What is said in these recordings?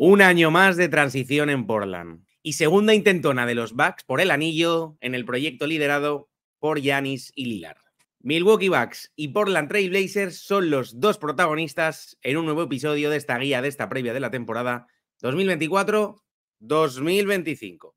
Un año más de transición en Portland. Y segunda intentona de los Bucks por el anillo en el proyecto liderado por Yanis y Lilar. Milwaukee Bucks y Portland Trail Blazers son los dos protagonistas en un nuevo episodio de esta guía, de esta previa de la temporada 2024-2025.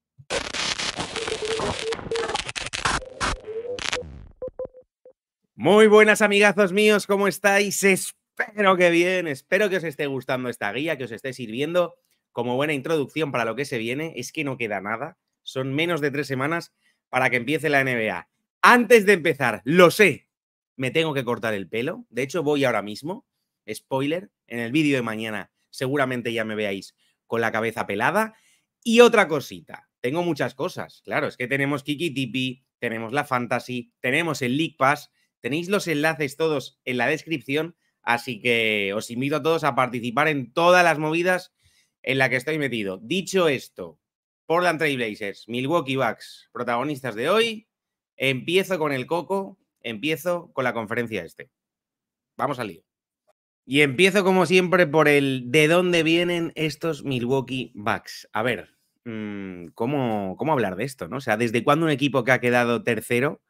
Muy buenas amigazos míos, ¿cómo estáis? Bueno que bien, espero que os esté gustando esta guía, que os esté sirviendo como buena introducción para lo que se viene. Es que no queda nada, son menos de tres semanas para que empiece la NBA. Antes de empezar, lo sé, me tengo que cortar el pelo. De hecho, voy ahora mismo, spoiler, en el vídeo de mañana seguramente ya me veáis con la cabeza pelada. Y otra cosita, tengo muchas cosas, claro, es que tenemos Kiki Tipi, tenemos la Fantasy, tenemos el League Pass, tenéis los enlaces todos en la descripción Así que os invito a todos a participar en todas las movidas en las que estoy metido. Dicho esto, por Portland Blazers, Milwaukee Bucks, protagonistas de hoy, empiezo con el coco, empiezo con la conferencia este. Vamos al lío. Y empiezo como siempre por el de dónde vienen estos Milwaukee Bucks. A ver, mm, ¿cómo, cómo hablar de esto? ¿no? O sea, ¿desde cuándo un equipo que ha quedado tercero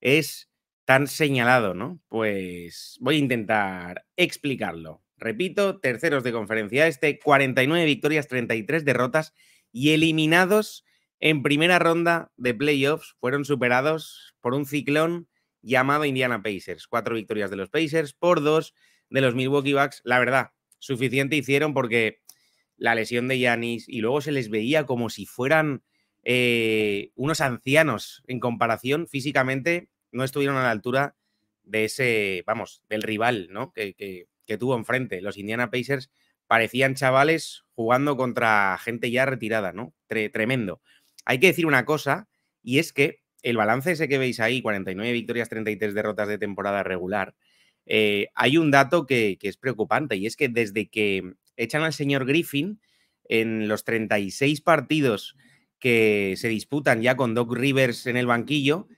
es tan señalado, ¿no? Pues voy a intentar explicarlo. Repito, terceros de conferencia este, 49 victorias, 33 derrotas y eliminados en primera ronda de playoffs fueron superados por un ciclón llamado Indiana Pacers. Cuatro victorias de los Pacers por dos de los Milwaukee Bucks. La verdad, suficiente hicieron porque la lesión de Yanis y luego se les veía como si fueran eh, unos ancianos en comparación físicamente no estuvieron a la altura de ese, vamos, del rival, ¿no? Que, tuvo enfrente. Los Indiana Pacers parecían chavales jugando contra gente ya retirada, ¿no? tremendo. Hay que decir una cosa, y es que el balance ese que veis ahí, 49 victorias, 33 derrotas de temporada regular, eh, hay un dato que, que, es preocupante y es que desde que echan al señor Griffin, en los 36 partidos que se disputan ya con Doc Rivers en el banquillo,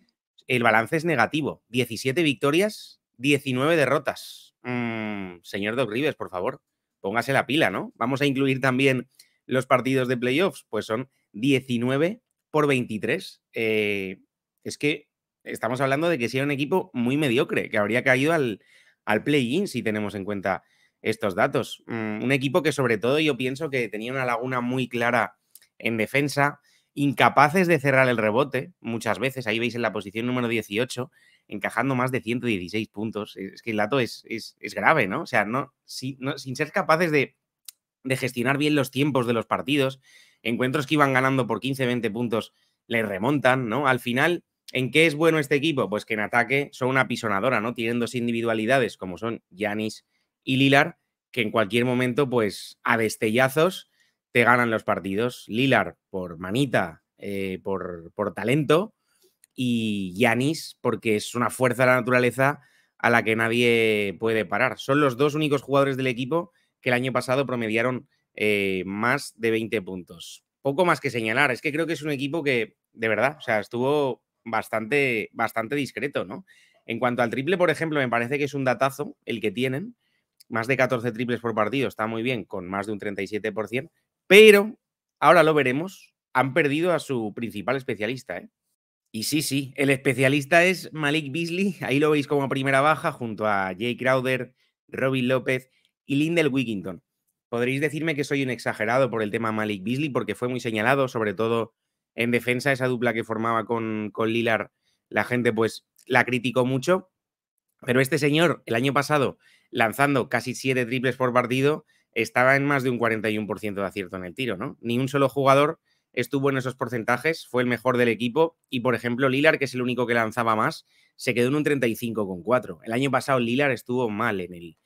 el balance es negativo. 17 victorias, 19 derrotas. Mm, señor Doc Rives, por favor, póngase la pila, ¿no? Vamos a incluir también los partidos de playoffs, pues son 19 por 23. Eh, es que estamos hablando de que si era un equipo muy mediocre, que habría caído al, al play-in si tenemos en cuenta estos datos. Mm, un equipo que sobre todo yo pienso que tenía una laguna muy clara en defensa, incapaces de cerrar el rebote muchas veces. Ahí veis en la posición número 18, encajando más de 116 puntos. E, es que el dato es, es, grave, ¿no? O sea, no, sin ser capaces de, de, gestionar bien los tiempos de los partidos, encuentros que iban ganando por 15, 20 puntos les remontan, ¿no? Al final, ¿en qué es bueno este equipo? Pues que en ataque son una pisonadora, ¿no? Tienen dos individualidades como son Yanis y Lilar, que en cualquier momento, pues a destellazos te ganan los partidos. Lilar por manita, eh, por, por, talento. Y Yanis porque es una fuerza de la naturaleza a la que nadie puede parar. Son los dos únicos jugadores del equipo que el año pasado promediaron eh, más de 20 puntos. Poco más que señalar. Es que creo que es un equipo que, de verdad, o sea, estuvo bastante, bastante discreto, ¿no? En cuanto al triple, por ejemplo, me parece que es un datazo el que tienen. Más de 14 triples por partido, está muy bien, con más de un 37%, pero ahora lo veremos. Han perdido a su principal especialista. ¿eh? Y sí, sí, el especialista es Malik Beasley. Ahí lo veis como primera baja junto a Jay Crowder, Robin López y Lindell Wigginton. Podréis decirme que soy un exagerado por el tema Malik Beasley porque fue muy señalado, sobre todo en defensa, esa dupla que formaba con, con Lilar. La gente pues la criticó mucho. Pero este señor, el año pasado, lanzando casi siete triples por partido, estaba en más de un 41% de acierto en el tiro, ¿no? Ni un solo jugador estuvo en esos porcentajes, fue el mejor del equipo y, por ejemplo, Lilar, que es el único que lanzaba más, se quedó en un 35,4. El año pasado Lilar estuvo mal en el,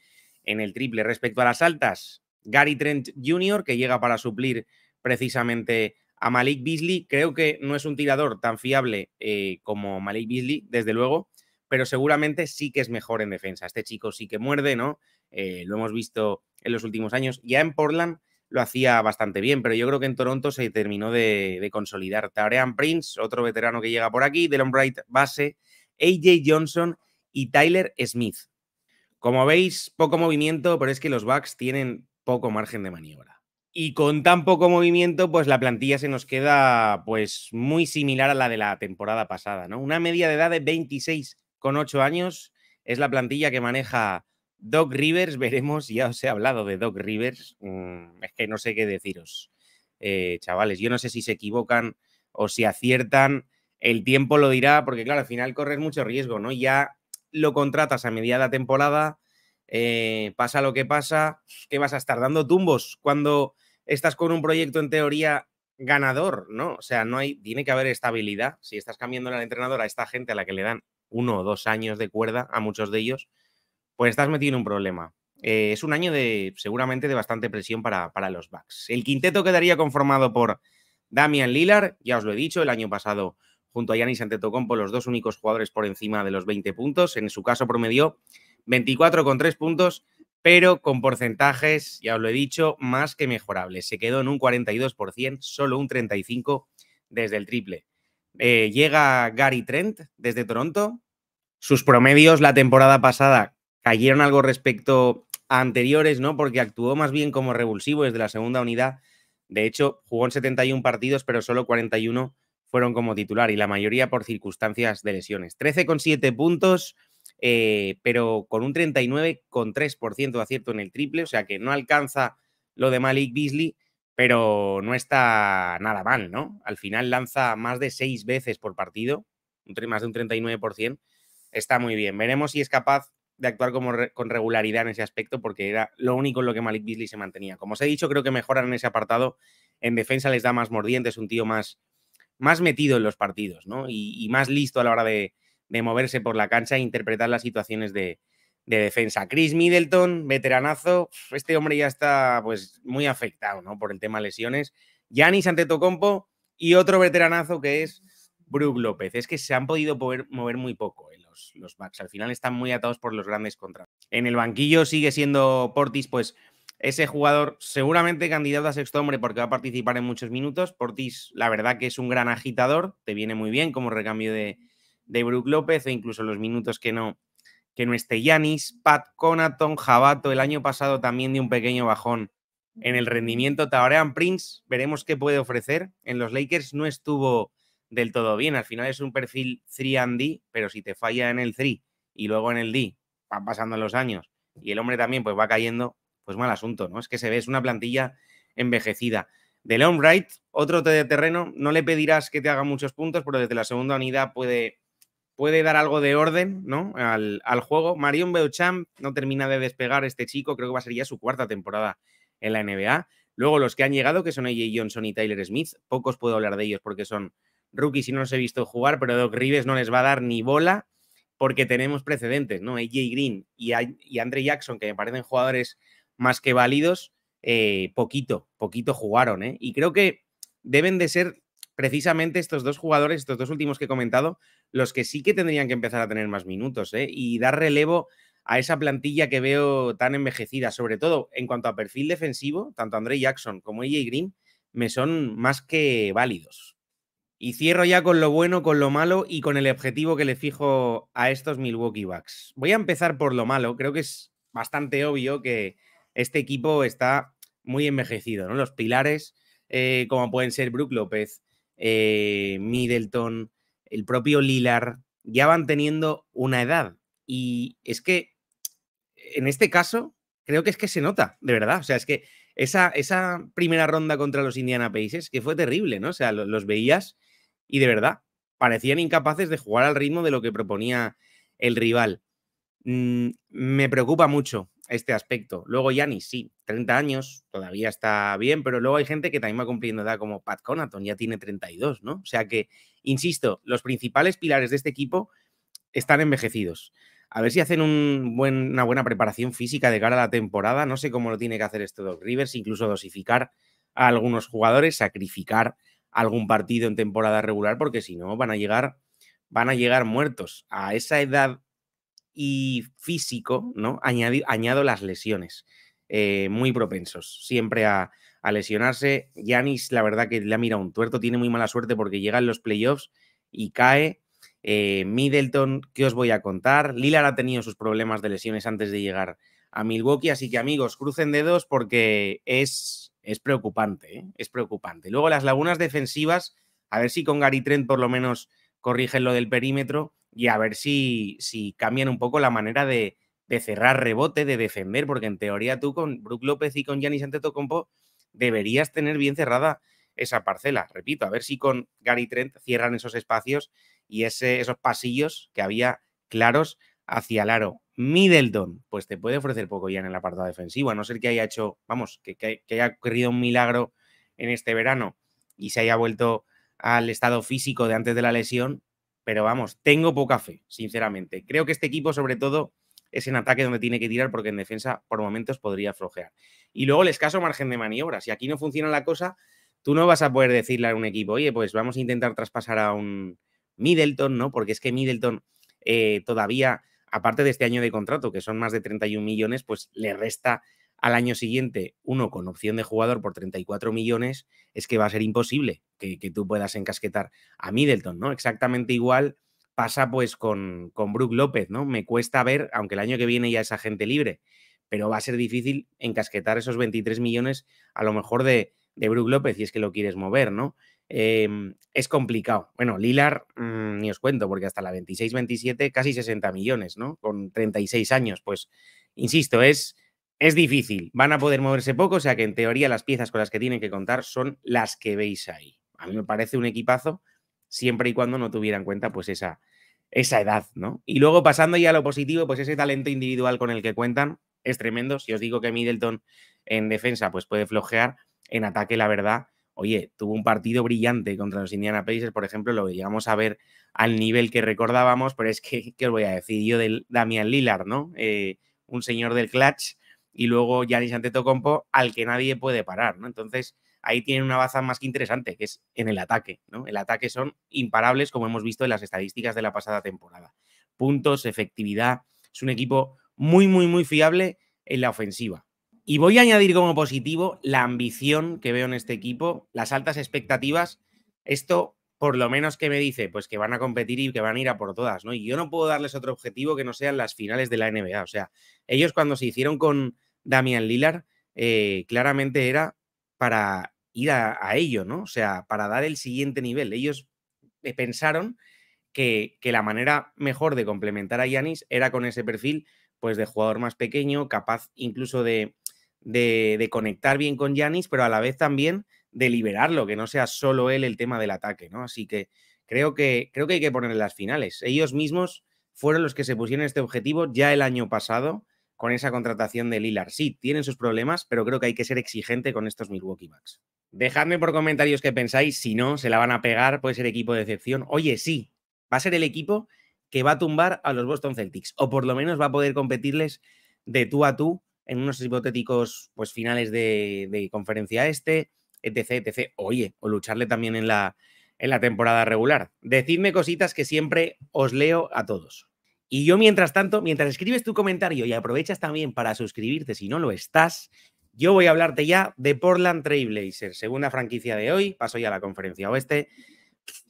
en el triple. Respecto a las altas, Gary Trent Jr., que llega para suplir precisamente a Malik Beasley, creo que no es un tirador tan fiable eh, como Malik Beasley, desde luego, pero seguramente sí que es mejor en defensa. Este chico sí que muerde, ¿no? Eh, lo hemos visto en los últimos años. Ya en Portland lo hacía bastante bien, pero yo creo que en Toronto se terminó de, consolidar. Tarean Prince, otro veterano que llega por aquí, Delon Bright base, AJ Johnson y Tyler Smith. Como veis, poco movimiento, pero es que los Bucks tienen poco margen de maniobra. Y con tan poco movimiento, pues la plantilla se nos queda pues muy similar a la de la temporada pasada, ¿no? Una media de edad de 26,8 años es la plantilla que maneja Doc Rivers, veremos, ya os he hablado de Doc Rivers, mm, es que no sé qué deciros, eh, chavales, yo no sé si se equivocan o si aciertan, el tiempo lo dirá, porque claro, al final corres mucho riesgo, ¿no? Ya lo contratas a mediada temporada, eh, pasa lo que pasa, que vas a estar dando tumbos cuando estás con un proyecto en teoría ganador, ¿no? O sea, no hay, tiene que haber estabilidad. Si estás cambiando al entrenador a esta gente a la que le dan uno o dos años de cuerda, a muchos de ellos, pues estás metido en un problema. Eh, es un año de seguramente de bastante presión para, para los Bucks. El quinteto quedaría conformado por Damian Lillard, ya os lo he dicho, el año pasado junto a Yanis Antetokounmpo, los dos únicos jugadores por encima de los 20 puntos. En su caso promedió 24,3 puntos, pero con porcentajes, ya os lo he dicho, más que mejorables. Se quedó en un 42%, solo un 35% desde el triple. Eh, llega Gary Trent desde Toronto. Sus promedios la temporada pasada cayeron algo respecto a anteriores, ¿no? Porque actuó más bien como revulsivo desde la segunda unidad. De hecho, jugó en 71 partidos, pero solo 41 fueron como titular y la mayoría por circunstancias de lesiones. 13,7 puntos, eh, pero con un 39,3% de acierto en el triple, o sea que no alcanza lo de Malik Beasley, pero no está nada mal, ¿no? Al final lanza más de seis veces por partido, más de un 39%. Está muy bien. Veremos si es capaz de actuar como con regularidad en ese aspecto porque era lo único en lo que Malik Beasley se mantenía. Como os he dicho, creo que mejoran en ese apartado. En defensa les da más mordientes, un tío más, más metido en los partidos ¿no? y, más listo a la hora de, de, moverse por la cancha e interpretar las situaciones de, defensa. Chris Middleton, veteranazo, este hombre ya está pues, muy afectado ¿no? por el tema lesiones. Yanis Antetokounmpo y otro veteranazo que es Brook López. Es que se han podido mover muy poco los, Bucks Al final están muy atados por los grandes contratos. En el banquillo sigue siendo Portis, pues ese jugador seguramente candidato a sexto hombre porque va a participar en muchos minutos. Portis, la verdad que es un gran agitador, te viene muy bien como recambio de, de Brook López e incluso los minutos que no, que no esté Yanis, Pat Conaton, Jabato, el año pasado también dio un pequeño bajón en el rendimiento. Tabarean Prince, veremos qué puede ofrecer. En los Lakers no estuvo del todo bien. Al final es un perfil 3D, pero si te falla en el 3 y luego en el D, van pasando los años y el hombre también pues va cayendo, pues mal asunto, ¿no? Es que se ve, es una plantilla envejecida. De Leon Wright, otro de terreno, no le pedirás que te haga muchos puntos, pero desde la segunda unidad puede, puede dar algo de orden ¿no? al, al juego. Marion Beauchamp no termina de despegar este chico, creo que va a ser ya su cuarta temporada en la NBA. Luego los que han llegado, que son AJ Johnson y Tyler Smith, pocos puedo hablar de ellos porque son rookies si no los he visto jugar, pero Doc Rives no les va a dar ni bola porque tenemos precedentes, ¿no? AJ Green y, y Andre Jackson, que me parecen jugadores más que válidos, eh, poquito, poquito jugaron, ¿eh? Y creo que deben de ser precisamente estos dos jugadores, estos dos últimos que he comentado, los que sí que tendrían que empezar a tener más minutos, ¿eh? Y dar relevo a esa plantilla que veo tan envejecida, sobre todo en cuanto a perfil defensivo, tanto Andre Jackson como AJ Green me son más que válidos. Y cierro ya con lo bueno, con lo malo y con el objetivo que le fijo a estos Milwaukee Bucks. Voy a empezar por lo malo. Creo que es bastante obvio que este equipo está muy envejecido, ¿no? Los pilares, eh, como pueden ser Brook López, eh, Middleton, el propio Lilar, ya van teniendo una edad. Y es que en este caso, creo que es que se nota, de verdad. O sea, es que esa, esa primera ronda contra los Indiana Pacers, que fue terrible, ¿no? O sea, los veías y de verdad, parecían incapaces de jugar al ritmo de lo que proponía el rival. Mm, me preocupa mucho este aspecto. Luego ni sí, 30 años, todavía está bien, pero luego hay gente que también va cumpliendo edad como Pat Conaton, ya tiene 32, ¿no? O sea que, insisto, los principales pilares de este equipo están envejecidos. A ver si hacen una buena preparación física de cara a la temporada. No sé cómo lo tiene que hacer este Doc Rivers, incluso dosificar a algunos jugadores, sacrificar algún partido en temporada regular, porque si no van a llegar, van a llegar muertos. A esa edad y físico, ¿no? Añado, las lesiones. Eh, muy propensos siempre a, lesionarse. Yanis, la verdad que le ha mirado un tuerto, tiene muy mala suerte porque llega en los playoffs y cae. Eh, Middleton, ¿qué os voy a contar? Lilar ha tenido sus problemas de lesiones antes de llegar a Milwaukee, así que amigos, crucen dedos porque es es preocupante, ¿eh? es preocupante. Luego las lagunas defensivas, a ver si con Gary Trent por lo menos corrigen lo del perímetro y a ver si, si cambian un poco la manera de, cerrar rebote, de defender, porque en teoría tú con Brook López y con Giannis Antetokounmpo deberías tener bien cerrada esa parcela. Repito, a ver si con Gary Trent cierran esos espacios y ese, esos pasillos que había claros hacia el aro. Middleton, pues te puede ofrecer poco ya en la apartado defensiva, a no ser que haya hecho, vamos, que, haya ocurrido un milagro en este verano y se haya vuelto al estado físico de antes de la lesión, pero vamos, tengo poca fe, sinceramente. Creo que este equipo, sobre todo, es en ataque donde tiene que tirar porque en defensa por momentos podría flojear. Y luego el escaso margen de maniobra. Si aquí no funciona la cosa, tú no vas a poder decirle a un equipo, oye, pues vamos a intentar traspasar a un Middleton, ¿no? Porque es que Middleton eh, todavía aparte de este año de contrato, que son más de 31 millones, pues le resta al año siguiente uno con opción de jugador por 34 millones, es que va a ser imposible que, tú puedas encasquetar a Middleton, ¿no? Exactamente igual pasa pues con, con Brook López, ¿no? Me cuesta ver, aunque el año que viene ya es agente libre, pero va a ser difícil encasquetar esos 23 millones a lo mejor de, de Brook López si es que lo quieres mover, ¿no? Em, es complicado. Bueno, Lilar, mm, ni os cuento, porque hasta la 26-27 casi 60 millones, ¿no? Con 36 años, pues, insisto, es, es difícil. Van a poder moverse poco, o sea que en teoría las piezas con las que tienen que contar son las que veis ahí. A mí me parece un equipazo, siempre y cuando no tuvieran en cuenta pues esa, esa edad, ¿no? Y luego pasando ya a lo positivo, pues ese talento individual con el que cuentan es tremendo. Si os digo que Middleton en defensa pues puede flojear, en ataque la verdad oye, tuvo un partido brillante contra los Indiana Pacers, por ejemplo, lo llegamos a ver al nivel que recordábamos, pero es que, ¿qué os voy a decir yo del Damian Lillard, ¿no? Eh, un señor del clutch y luego Giannis Antetokounmpo al que nadie puede parar, ¿no? Entonces, ahí tienen una baza más que interesante, que es en el ataque, ¿no? El ataque son imparables, como hemos visto en las estadísticas de la pasada temporada. Puntos, efectividad, es un equipo muy, muy, muy fiable en la ofensiva. Y voy a añadir como positivo la ambición que veo en este equipo, las altas expectativas. Esto, por lo menos, que me dice, pues que van a competir y que van a ir a por todas, ¿no? Y yo no puedo darles otro objetivo que no sean las finales de la NBA. O sea, ellos cuando se hicieron con Damian Lillard, eh, claramente era para ir a, ello, ¿no? O sea, para dar el siguiente nivel. Ellos eh, pensaron que, que la manera mejor de complementar a Yanis era con ese perfil, pues de jugador más pequeño, capaz incluso de de, conectar bien con Yanis, pero a la vez también de liberarlo, que no sea solo él el tema del ataque, ¿no? Así que creo que, creo que hay que poner las finales. Ellos mismos fueron los que se pusieron este objetivo ya el año pasado con esa contratación de Lilar. Sí, tienen sus problemas, pero creo que hay que ser exigente con estos Milwaukee Bucks. Dejadme por comentarios qué pensáis, si no, se la van a pegar, puede ser equipo de excepción. Oye, sí, va a ser el equipo que va a tumbar a los Boston Celtics, o por lo menos va a poder competirles de tú a tú en unos hipotéticos pues, finales de, conferencia este, etc, etc. Oye, o lucharle también en la, en la temporada regular. Decidme cositas que siempre os leo a todos. Y yo, mientras tanto, mientras escribes tu comentario y aprovechas también para suscribirte si no lo estás, yo voy a hablarte ya de Portland Trailblazers, segunda franquicia de hoy. Paso ya a la conferencia oeste.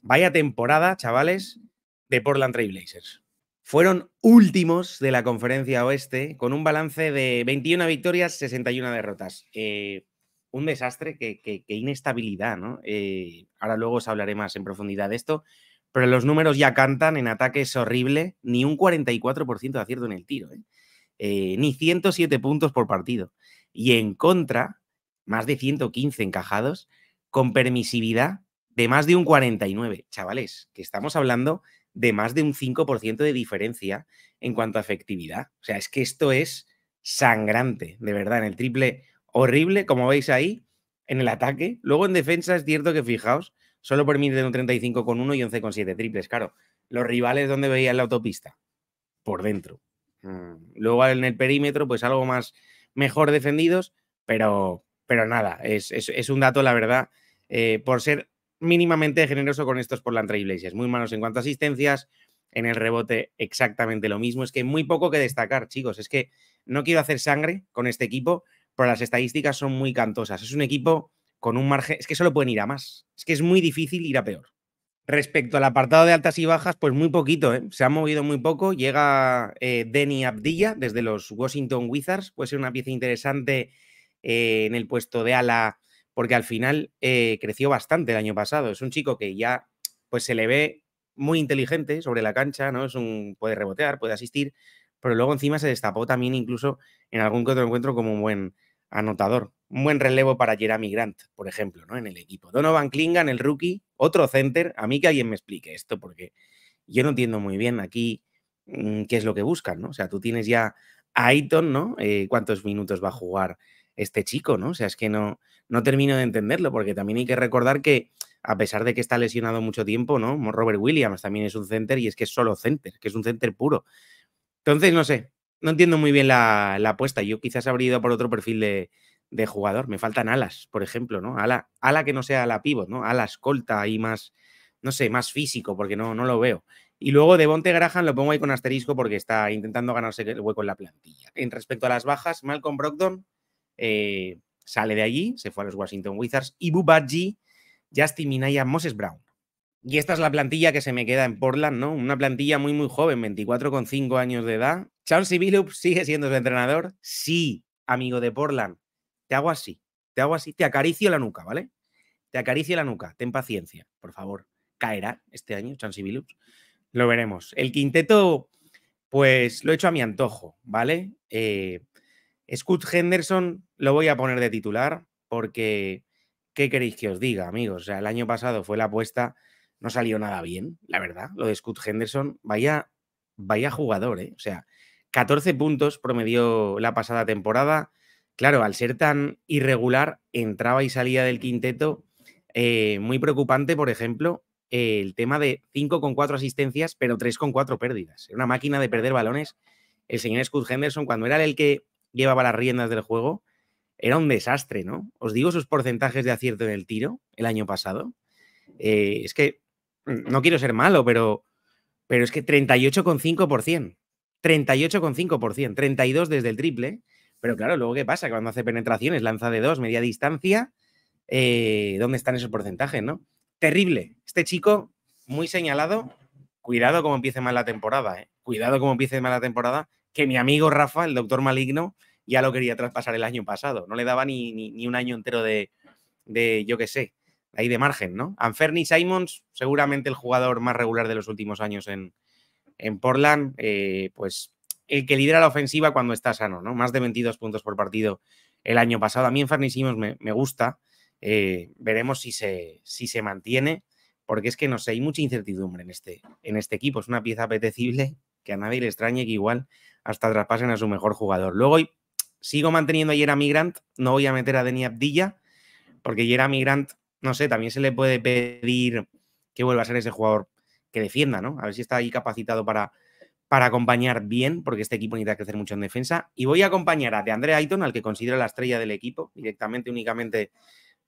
Vaya temporada, chavales, de Portland Trailblazers fueron últimos de la conferencia oeste con un balance de 21 victorias, 61 derrotas. Eh, un desastre, qué que, inestabilidad, ¿no? Eh, ahora luego os hablaré más en profundidad de esto, pero los números ya cantan, en ataques es horrible, ni un 44% de acierto en el tiro, ¿eh? ni 107 puntos por partido. Y en contra, más de 115 encajados, con permisividad de más de un 49. Chavales, que estamos hablando de más de un 5% de diferencia en cuanto a efectividad. O sea, es que esto es sangrante, de verdad, en el triple horrible, como veis ahí, en el ataque. Luego en defensa es cierto que, fijaos, solo permite un 35,1 y 11,7 triples, claro. Los rivales donde veían la autopista, por dentro. Mm, luego en el perímetro, pues algo más mejor defendidos, pero, pero nada, es, un dato, la verdad, eh, por ser mínimamente generoso con estos por Portland Trailblazers. Muy malos en cuanto a asistencias, en el rebote exactamente lo mismo. Es que muy poco que destacar, chicos. Es que no quiero hacer sangre con este equipo, pero las estadísticas son muy cantosas. Es un equipo con un margen, es que solo pueden ir a más. Es que es muy difícil ir a peor. Respecto al apartado de altas y bajas, pues muy poquito, ¿eh? se ha movido muy poco. Llega eh, Denny Abdilla desde los Washington Wizards, puede ser una pieza interesante eh, en el puesto de ala porque al final eh, creció bastante el año pasado. Es un chico que ya pues se le ve muy inteligente sobre la cancha, ¿no? Es un, puede rebotear, puede asistir, pero luego encima se destapó también incluso en algún que otro encuentro como un buen anotador. Un buen relevo para Jeremy Grant, por ejemplo, ¿no? En el equipo. Donovan Klingan, el rookie, otro center. A mí que alguien me explique esto, porque yo no entiendo muy bien aquí mm, qué es lo que buscan, ¿no? O sea, tú tienes ya a Aiton, ¿no? Eh, ¿Cuántos minutos va a jugar este chico, ¿no? O sea, es que no, no termino de entenderlo, porque también hay que recordar que, a pesar de que está lesionado mucho tiempo, ¿no? Robert Williams también es un center y es que es solo center, que es un center puro. Entonces, no sé, no entiendo muy bien la, apuesta. Yo quizás habría ido por otro perfil de, jugador. Me faltan alas, por ejemplo, ¿no? Ala, ala que no sea la pívot, ¿no? Ala escolta y más, no sé, más físico, porque no, no lo veo. Y luego de Bonte Graham lo pongo ahí con asterisco porque está intentando ganarse el hueco en la plantilla. En respecto a las bajas, Malcolm Brogdon, eh, sale de allí, se fue a los Washington Wizards, y Bubaji, Justin Minaya, Moses Brown. Y esta es la plantilla que se me queda en Portland, ¿no? Una plantilla muy, muy joven, 5 años de edad. Charles Bilup sigue siendo su entrenador. Sí, amigo de Portland, te hago así, te hago así, te acaricio la nuca, ¿vale? Te acaricio la nuca, ten paciencia, por favor. Caerá este año Charles Bilup. Lo veremos. El quinteto, pues lo he hecho a mi antojo, ¿vale? Eh, Scoot Henderson lo voy a poner de titular porque, ¿qué queréis que os diga, amigos? O sea, el año pasado fue la apuesta, no salió nada bien, la verdad. Lo de Scott Henderson, vaya, vaya jugador, ¿eh? O sea, 14 puntos promedió la pasada temporada. Claro, al ser tan irregular, entraba y salía del quinteto. Eh, muy preocupante, por ejemplo, el tema de con 4 asistencias, pero con 4 pérdidas. Era una máquina de perder balones. El señor Scott Henderson, cuando era el que llevaba las riendas del juego, era un desastre, ¿no? Os digo sus porcentajes de acierto en el tiro el año pasado. Eh, es que no quiero ser malo, pero, pero es que 38,5%. 38,5%, 32 desde el triple. Pero claro, luego ¿qué pasa? Cuando hace penetraciones, lanza de dos, media distancia, eh, ¿dónde están esos porcentajes, no? Terrible. Este chico, muy señalado, cuidado como empiece mal la temporada, ¿eh? Cuidado como empiece mal la temporada, que mi amigo Rafa, el doctor maligno, ya lo quería traspasar el año pasado. No le daba ni, un año entero de, de yo qué sé, ahí de margen, ¿no? Anferni Simons, seguramente el jugador más regular de los últimos años en, Portland, eh, pues el que lidera la ofensiva cuando está sano, ¿no? Más de 22 puntos por partido el año pasado. A mí Anferni Simons me, gusta. Eh, veremos si se, si se mantiene, porque es que no sé, hay mucha incertidumbre en este, en este equipo. Es una pieza apetecible que a nadie le extrañe que igual hasta traspasen a su mejor jugador. Luego Sigo manteniendo a Jeremy Grant, no voy a meter a Denny Abdilla, porque Jeremy Grant, no sé, también se le puede pedir que vuelva a ser ese jugador que defienda, ¿no? A ver si está ahí capacitado para, para acompañar bien, porque este equipo necesita crecer mucho en defensa. Y voy a acompañar a de Andrea Ayton, al que considero la estrella del equipo, directamente, únicamente,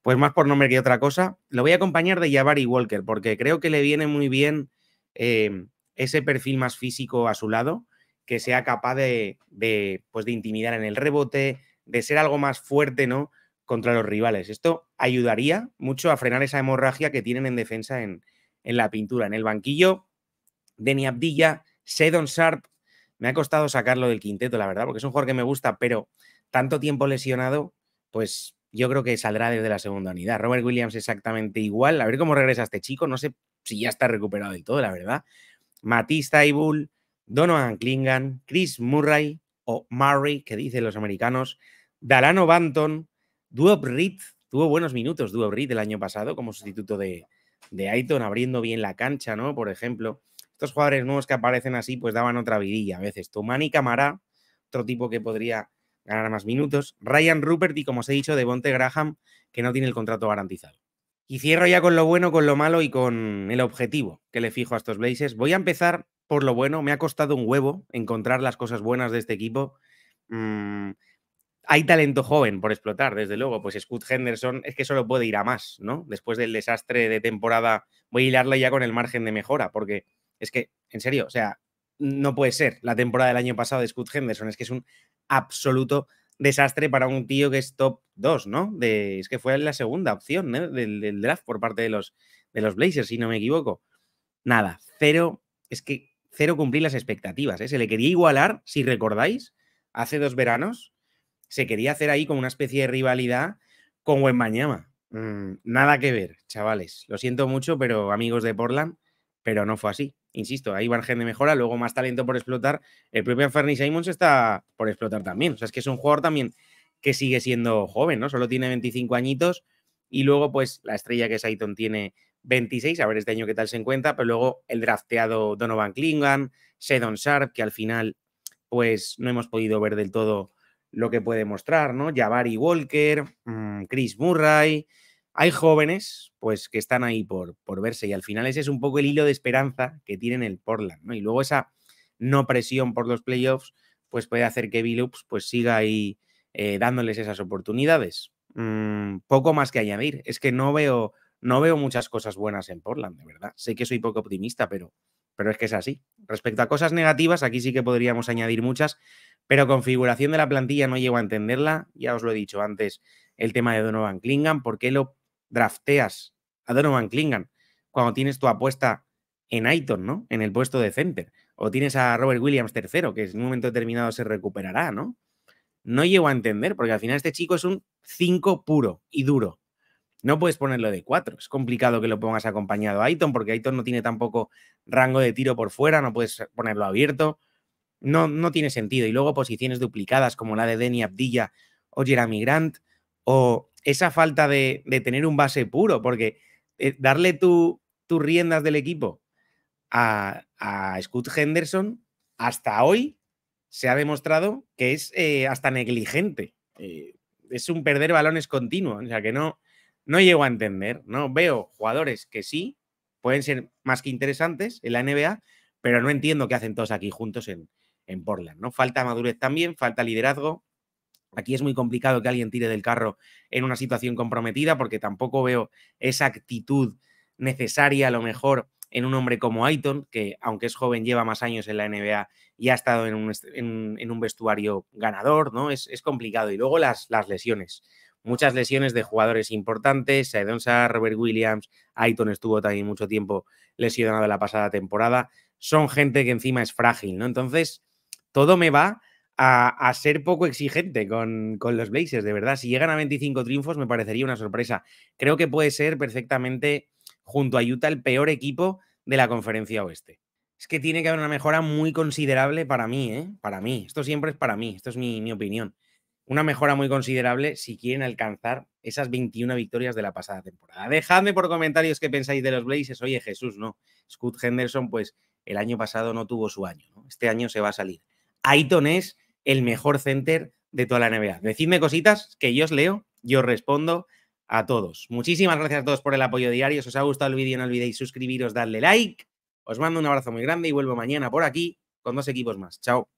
pues más por nombre que otra cosa. Lo voy a acompañar de Jabari Walker, porque creo que le viene muy bien eh, ese perfil más físico a su lado que sea capaz de, pues de intimidar en el rebote, de ser algo más fuerte, ¿no? Contra los rivales. Esto ayudaría mucho a frenar esa hemorragia que tienen en defensa en, la pintura. En el banquillo, Denny Abdilla, Sedon Sharp. Me ha costado sacarlo del quinteto, la verdad, porque es un jugador que me gusta, pero tanto tiempo lesionado, pues yo creo que saldrá desde la segunda unidad. Robert Williams exactamente igual. A ver cómo regresa este chico. No sé si ya está recuperado del todo, la verdad. Matista y Donovan Klingan, Chris Murray o Murray, que dicen los americanos, Dalano Banton, Duop Reed, tuvo buenos minutos Duop Reed el año pasado como sustituto de, de Aiton, abriendo bien la cancha, ¿no? Por ejemplo, estos jugadores nuevos que aparecen así, pues daban otra vidilla a veces. Tomani Camará, otro tipo que podría ganar más minutos. Ryan Rupert y, como os he dicho, Devonte Graham, que no tiene el contrato garantizado. Y cierro ya con lo bueno, con lo malo y con el objetivo que le fijo a estos Blazers. Voy a empezar por lo bueno, me ha costado un huevo encontrar las cosas buenas de este equipo. Mm, hay talento joven por explotar, desde luego. Pues Scott Henderson es que solo puede ir a más, ¿no? Después del desastre de temporada, voy a hilarla ya con el margen de mejora, porque es que, en serio, o sea, no puede ser la temporada del año pasado de Scott Henderson. Es que es un absoluto desastre para un tío que es top 2, ¿no? es que fue la segunda opción ¿eh? del, draft por parte de los, de los Blazers, si no me equivoco. Nada, cero. Es que cero cumplir las expectativas. ¿eh? Se le quería igualar, si recordáis, hace dos veranos, se quería hacer ahí como una especie de rivalidad con wen mañana mm, nada que ver, chavales. Lo siento mucho, pero amigos de Portland, pero no fue así. Insisto, ahí margen de mejora, luego más talento por explotar. El propio Fernie Simons está por explotar también. O sea, es que es un jugador también que sigue siendo joven, ¿no? Solo tiene 25 añitos y luego, pues, la estrella que Saiton tiene 26, a ver este año qué tal se encuentra, pero luego el drafteado Donovan Klingan, Sedon Sharp, que al final pues no hemos podido ver del todo lo que puede mostrar, ¿no? Jabari Walker, mm, Chris Murray, hay jóvenes pues que están ahí por, por verse y al final ese es un poco el hilo de esperanza que tienen el Portland, ¿no? Y luego esa no presión por los playoffs pues puede hacer que Billups pues siga ahí eh, dándoles esas oportunidades. Mm, poco más que añadir, es que no veo no veo muchas cosas buenas en Portland, de verdad. Sé que soy poco optimista, pero, pero es que es así. Respecto a cosas negativas, aquí sí que podríamos añadir muchas, pero configuración de la plantilla no llego a entenderla. Ya os lo he dicho antes, el tema de Donovan Klingan, ¿por qué lo drafteas a Donovan Klingan cuando tienes tu apuesta en Aiton, ¿no? En el puesto de center. O tienes a Robert Williams tercero, que en un momento determinado se recuperará, ¿no? No llego a entender, porque al final este chico es un 5 puro y duro. No puedes ponerlo de cuatro. Es complicado que lo pongas acompañado a Aiton porque Aiton no tiene tampoco rango de tiro por fuera, no puedes ponerlo abierto. No, no tiene sentido. Y luego posiciones duplicadas como la de Denny Abdilla o Jeremy Grant o esa falta de, tener un base puro porque eh, darle tus riendas del equipo a, Scott Henderson hasta hoy se ha demostrado que es eh, hasta negligente. Eh, es un perder balones continuo. O sea, que no, no llego a entender, ¿no? Veo jugadores que sí, pueden ser más que interesantes en la NBA, pero no entiendo qué hacen todos aquí juntos en, Portland, ¿no? Falta madurez también, falta liderazgo. Aquí es muy complicado que alguien tire del carro en una situación comprometida porque tampoco veo esa actitud necesaria a lo mejor en un hombre como Aiton, que aunque es joven lleva más años en la NBA y ha estado en un, vestuario ganador, ¿no? Es, complicado. Y luego las lesiones muchas lesiones de jugadores importantes. Saedonsa, Robert Williams, Aiton estuvo también mucho tiempo lesionado la pasada temporada. Son gente que encima es frágil, ¿no? Entonces, todo me va a, ser poco exigente con, los Blazers, de verdad. Si llegan a 25 triunfos, me parecería una sorpresa. Creo que puede ser perfectamente, junto a Utah, el peor equipo de la conferencia oeste. Es que tiene que haber una mejora muy considerable para mí, ¿eh? Para mí. Esto siempre es para mí. Esto es mi opinión una mejora muy considerable si quieren alcanzar esas 21 victorias de la pasada temporada. Dejadme por comentarios qué pensáis de los Blazers. Oye, Jesús, no. Scott Henderson, pues el año pasado no tuvo su año. ¿no? Este año se va a salir. Aiton es el mejor center de toda la NBA. Decidme cositas que yo os leo, yo os respondo a todos. Muchísimas gracias a todos por el apoyo diario. Si os ha gustado el vídeo, no olvidéis suscribiros, darle like. Os mando un abrazo muy grande y vuelvo mañana por aquí con dos equipos más. Chao.